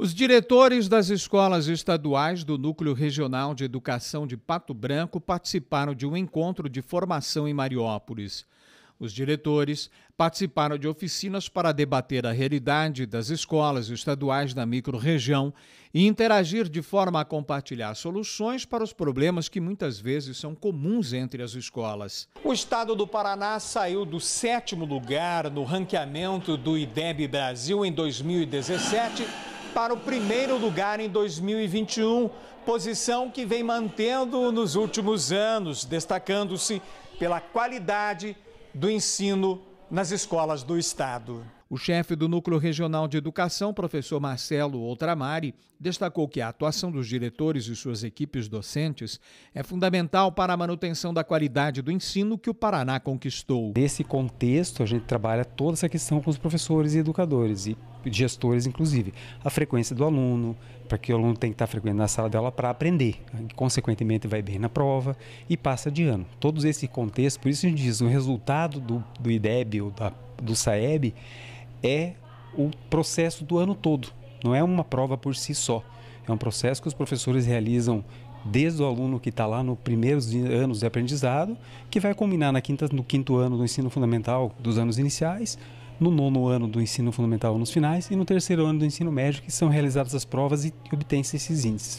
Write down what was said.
Os diretores das escolas estaduais do Núcleo Regional de Educação de Pato Branco participaram de um encontro de formação em Mariópolis. Os diretores participaram de oficinas para debater a realidade das escolas estaduais da microrregião e interagir de forma a compartilhar soluções para os problemas que muitas vezes são comuns entre as escolas. O estado do Paraná saiu do sétimo lugar no ranqueamento do IDEB Brasil em 2017 para o primeiro lugar em 2021, posição que vem mantendo nos últimos anos, destacando-se pela qualidade do ensino nas escolas do Estado. O chefe do Núcleo Regional de Educação, professor Marcelo Outramari, destacou que a atuação dos diretores e suas equipes docentes é fundamental para a manutenção da qualidade do ensino que o Paraná conquistou. Nesse contexto, a gente trabalha toda essa questão com os professores e educadores e gestores, inclusive, a frequência do aluno, para que o aluno tem que estar tá frequente na sala dela para aprender, consequentemente vai bem na prova e passa de ano. Todos esse contexto, por isso a gente diz, o resultado do, do IDEB ou da, do SAEB é o processo do ano todo, não é uma prova por si só. É um processo que os professores realizam desde o aluno que está lá nos primeiros anos de aprendizado, que vai culminar na quinta, no quinto ano do ensino fundamental dos anos iniciais, no nono ano do ensino fundamental nos finais e no terceiro ano do ensino médio, que são realizadas as provas e obtém-se esses índices.